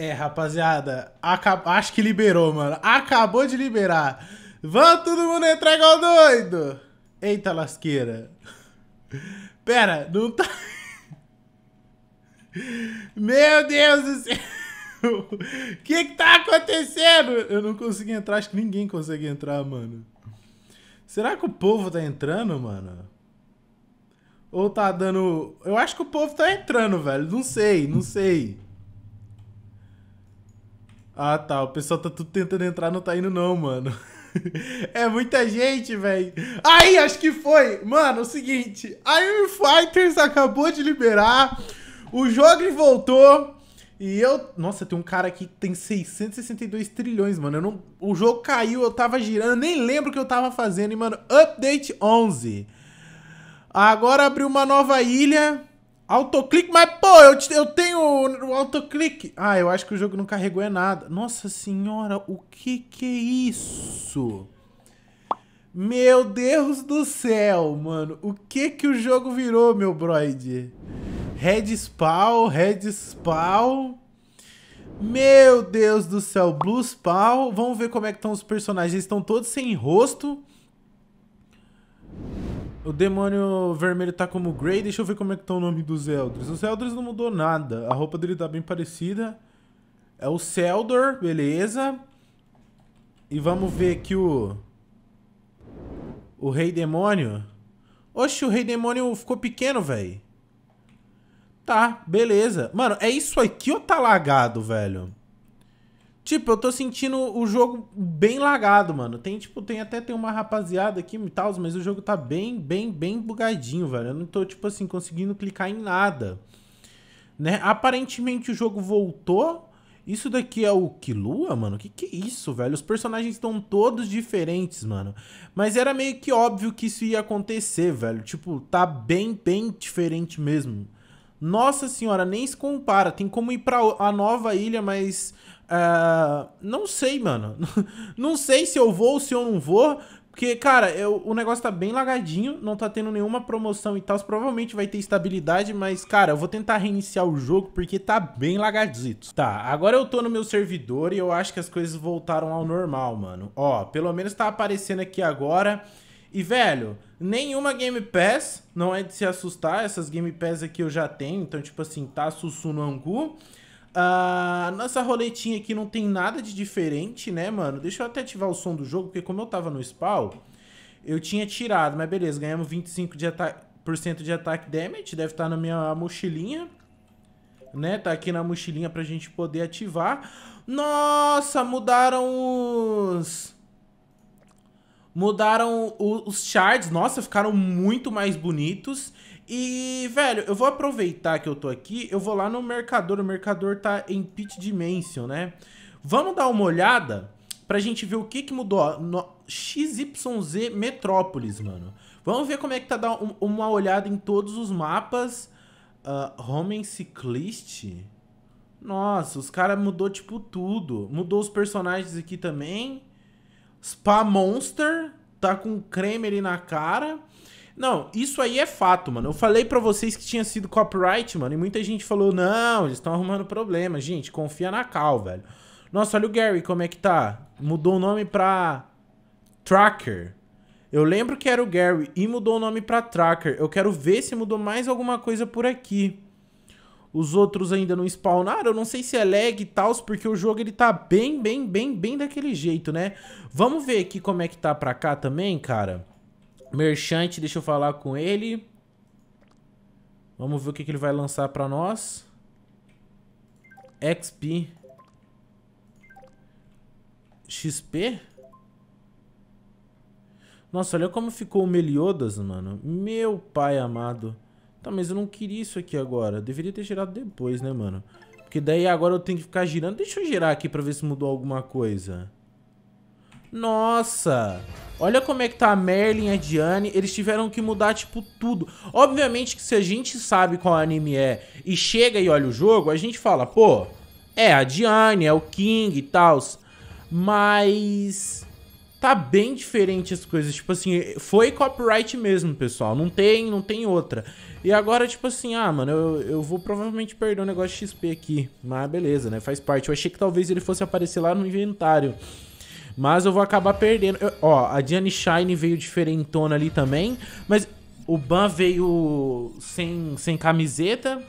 É, rapaziada, acab... acho que liberou, mano. Acabou de liberar. Vamos todo mundo entrar igual doido. Eita lasqueira. Pera, não tá... Meu Deus do céu. O que que tá acontecendo? Eu não consegui entrar, acho que ninguém consegue entrar, mano. Será que o povo tá entrando, mano? Ou tá dando... Eu acho que o povo tá entrando, velho. Não sei, não sei. Ah, tá. O pessoal tá tudo tentando entrar, não tá indo não, mano. É muita gente, velho. Aí, acho que foi. Mano, é o seguinte. Iron Fighters acabou de liberar. O jogo voltou. E eu... Nossa, tem um cara aqui que tem 662 trilhões, mano. Eu não... O jogo caiu, eu tava girando. Nem lembro o que eu tava fazendo. E, mano, Update 11. Agora abriu uma nova ilha. Autoclique, mas, pô, eu, te, eu, te, autoclique. Ah, eu acho que o jogo não carregou é nada. Nossa senhora, o que que é isso? Meu Deus do céu, mano. O que que o jogo virou, meu broide? Red spawn, red spawn. Meu Deus do céu, blue spawn. Vamos ver como é que estão os personagens. Eles estão todos sem rosto. O demônio vermelho tá como Grey. Deixa eu ver como é que tá o nome dos Eldres. Os Eldres não mudou nada. A roupa dele tá bem parecida. É o Seldor, beleza. E vamos ver aqui o... O Rei Demônio. Oxe, o Rei Demônio ficou pequeno, velho. Tá, beleza. Mano, é isso aqui ou tá lagado, velho? Tipo, eu tô sentindo o jogo bem lagado, mano. Tem, tipo, tem até tem uma rapaziada aqui e tal, mas o jogo tá bem, bem, bem bugadinho, velho. Eu não tô, tipo assim, conseguindo clicar em nada. Né? Aparentemente o jogo voltou. Isso daqui é o Kilua, mano? Que que é isso, velho? Os personagens estão todos diferentes, mano. Mas era meio que óbvio que isso ia acontecer, velho. Tipo, tá bem, bem diferente mesmo. Nossa senhora, nem se compara. Tem como ir pra a nova ilha, mas Uh, não sei, mano. Não sei se eu vou ou se eu não vou. Porque, cara, eu, o negócio tá bem lagadinho, não tá tendo nenhuma promoção e tal. Provavelmente vai ter estabilidade, mas, cara, eu vou tentar reiniciar o jogo porque tá bem lagadito. Tá, agora eu tô no meu servidor e eu acho que as coisas voltaram ao normal, mano. Ó, pelo menos tá aparecendo aqui agora. E, velho, nenhuma Game Pass, não é de se assustar. Essas Game Pass aqui eu já tenho, então, tipo assim, tá Sussu no Angu. A nossa roletinha aqui não tem nada de diferente, né, mano? Deixa eu até ativar o som do jogo, porque como eu tava no spawn, eu tinha tirado. Mas beleza, ganhamos 25% de, ata de ataque damage, deve estar tá na minha mochilinha. Né, tá aqui na mochilinha pra gente poder ativar. Nossa, mudaram os... Mudaram os shards, nossa, ficaram muito mais bonitos. E, velho, eu vou aproveitar que eu tô aqui, eu vou lá no Mercador. O Mercador tá em Pit Dimension, né? Vamos dar uma olhada pra gente ver o que que mudou. No XYZ Metrópolis, mano. Vamos ver como é que tá dar um, uma olhada em todos os mapas. Uh, ah, homem Cicliste? Nossa, os caras mudou, tipo, tudo. Mudou os personagens aqui também. Spa Monster, tá com creme ali na cara. Não, isso aí é fato, mano. Eu falei para vocês que tinha sido copyright, mano, e muita gente falou, não, eles estão arrumando problema. Gente, confia na Cal, velho. Nossa, olha o Gary, como é que tá? Mudou o nome pra Tracker. Eu lembro que era o Gary e mudou o nome pra Tracker. Eu quero ver se mudou mais alguma coisa por aqui. Os outros ainda não spawnaram. Eu não sei se é lag e tal, porque o jogo ele tá bem, bem, bem, bem daquele jeito, né? Vamos ver aqui como é que tá pra cá também, cara. Merchante, deixa eu falar com ele. Vamos ver o que, que ele vai lançar para nós. XP. XP? Nossa, olha como ficou o Meliodas, mano. Meu pai amado. Tá, mas eu não queria isso aqui agora. Deveria ter gerado depois, né, mano? Porque daí agora eu tenho que ficar girando. Deixa eu girar aqui pra ver se mudou alguma coisa. Nossa! Olha como é que tá a Merlin, a Diane, eles tiveram que mudar, tipo, tudo. Obviamente que se a gente sabe qual anime é e chega e olha o jogo, a gente fala, pô, é a Diane, é o King e tal, mas tá bem diferente as coisas, tipo assim, foi copyright mesmo, pessoal, não tem, não tem outra. E agora, tipo assim, ah, mano, eu, eu vou provavelmente perder um negócio de XP aqui, mas beleza, né, faz parte. Eu achei que talvez ele fosse aparecer lá no inventário, mas eu vou acabar perdendo. Eu, ó, a Diane Shine veio diferentona ali também. Mas o Ban veio sem, sem camiseta.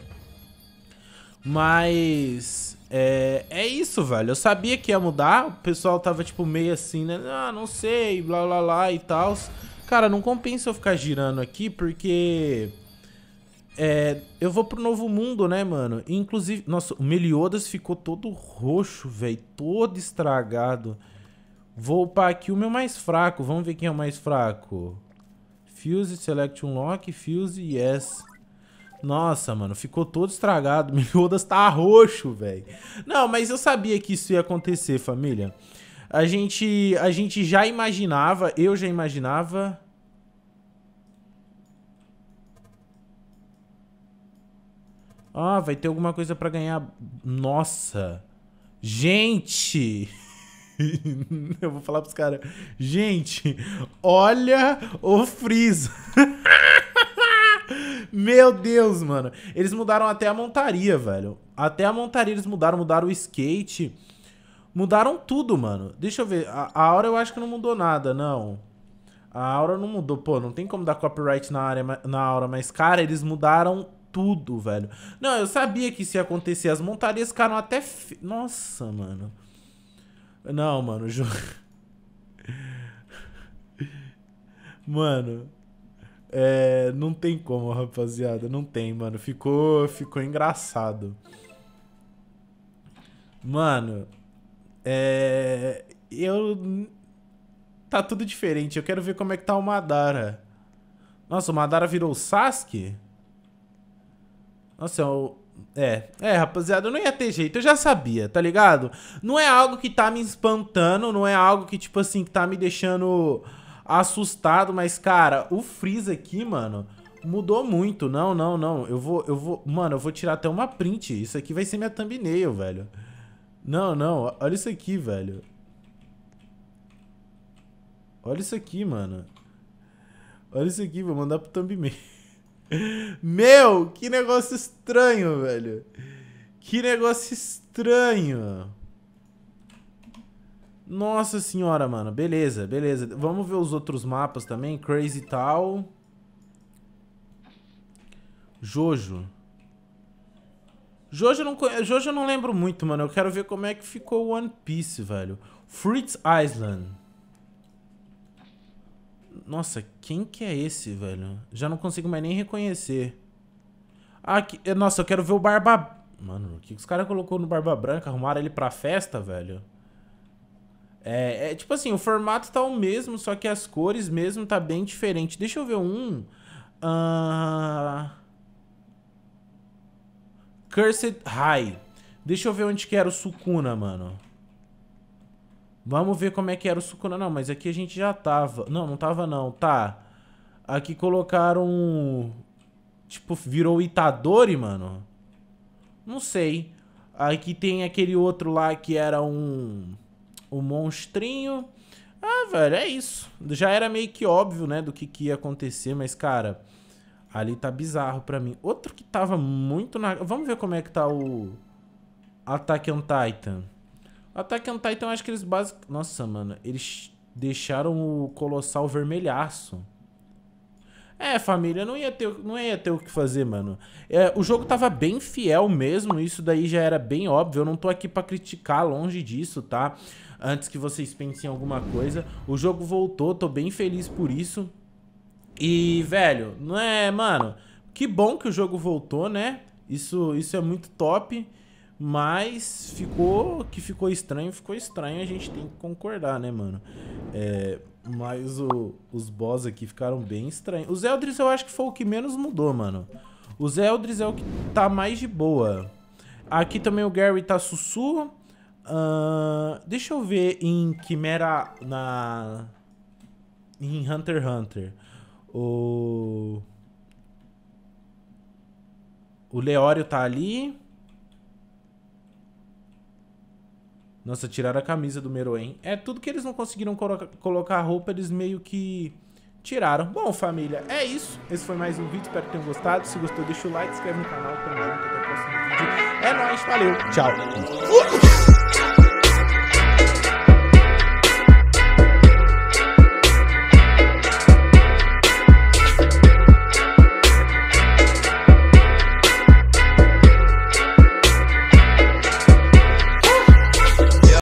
Mas. É, é isso, velho. Eu sabia que ia mudar. O pessoal tava, tipo, meio assim, né? Ah, não sei, blá blá blá e tal. Cara, não compensa eu ficar girando aqui, porque. É, eu vou pro novo mundo, né, mano? Inclusive, nossa, o Meliodas ficou todo roxo, velho. Todo estragado. Vou upar aqui o meu mais fraco. Vamos ver quem é o mais fraco. Fuse, select unlock, fuse, yes. Nossa, mano, ficou todo estragado. Meliodas tá roxo, velho. Não, mas eu sabia que isso ia acontecer, família. A gente, a gente já imaginava, eu já imaginava... Ah, vai ter alguma coisa pra ganhar... Nossa! Gente! eu vou falar pros caras, gente, olha o Freeza. Meu Deus, mano. Eles mudaram até a montaria, velho. Até a montaria eles mudaram, mudaram o skate. Mudaram tudo, mano. Deixa eu ver. A, Aura eu acho que não mudou nada, não. A Aura não mudou. Pô, não tem como dar copyright na, área, na Aura, mas, cara, eles mudaram tudo, velho. Não, eu sabia que isso ia acontecer. As montarias ficaram até... Fi... Nossa, mano. Não, mano, juro. Mano. É, não tem como, rapaziada. Não tem, mano. Ficou, ficou engraçado. Mano. É. Eu. Tá tudo diferente. Eu quero ver como é que tá o Madara. Nossa, o Madara virou o Sasuke? Nossa, é o, é, é, rapaziada, não ia ter jeito, eu já sabia, tá ligado? Não é algo que tá me espantando, não é algo que, tipo assim, que tá me deixando assustado, mas, cara, o Freeze aqui, mano, mudou muito. Não, não, não, eu vou, eu vou, mano, eu vou tirar até uma print, isso aqui vai ser minha thumbnail, velho. Não, não, olha isso aqui, velho. Olha isso aqui, mano. Olha isso aqui, vou mandar pro thumbnail. Meu, que negócio estranho, velho. Que negócio estranho. Nossa senhora, mano. Beleza, beleza. Vamos ver os outros mapas também. Crazy Tal. Jojo. Jojo eu não, conhe... Jojo eu não lembro muito, mano. Eu quero ver como é que ficou One Piece, velho. Fruits Island. Nossa, quem que é esse, velho? Já não consigo mais nem reconhecer. Ah, que... Eh, nossa, eu quero ver o Barba... Mano, o que os caras colocou no Barba Branca? Arrumaram ele pra festa, velho? É, é, tipo assim, o formato tá o mesmo, só que as cores mesmo tá bem diferente. Deixa eu ver um... Uh... Cursed High. Deixa eu ver onde que era o Sukuna, mano. Vamos ver como é que era o Sukuna. Não, mas aqui a gente já tava. Não, não tava não. Tá. Aqui colocaram... Tipo, virou Itadori, mano? Não sei. Aqui tem aquele outro lá que era um... Um monstrinho. Ah, velho, é isso. Já era meio que óbvio, né, do que, que ia acontecer, mas, cara... Ali tá bizarro pra mim. Outro que tava muito na... Vamos ver como é que tá o... Attack on Titan. Attack on Titan, eu acho que eles basicamente... Nossa, mano, eles deixaram o Colossal vermelhaço. É, família, não ia ter, não ia ter o que fazer, mano. É, o jogo tava bem fiel mesmo, isso daí já era bem óbvio. Eu não tô aqui pra criticar, longe disso, tá? Antes que vocês pensem em alguma coisa. O jogo voltou, tô bem feliz por isso. E, velho, não é, mano... Que bom que o jogo voltou, né? Isso, isso é muito top. Mas ficou que ficou estranho, ficou estranho, a gente tem que concordar, né, mano? É, mas o, os boss aqui ficaram bem estranhos. Os Eldris eu acho que foi o que menos mudou, mano. Os Eldris é o que tá mais de boa. Aqui também o Gary tá sussu. Uh, deixa eu ver em Quimera na em Hunter x Hunter. O o Leório tá ali. Nossa, tiraram a camisa do Meroen. É, tudo que eles não conseguiram colo colocar a roupa, eles meio que tiraram. Bom, família, é isso. Esse foi mais um vídeo, espero que tenham gostado. Se gostou, deixa o like, se inscreve no canal. Tamo junto, até o próximo vídeo. É nóis, valeu, tchau.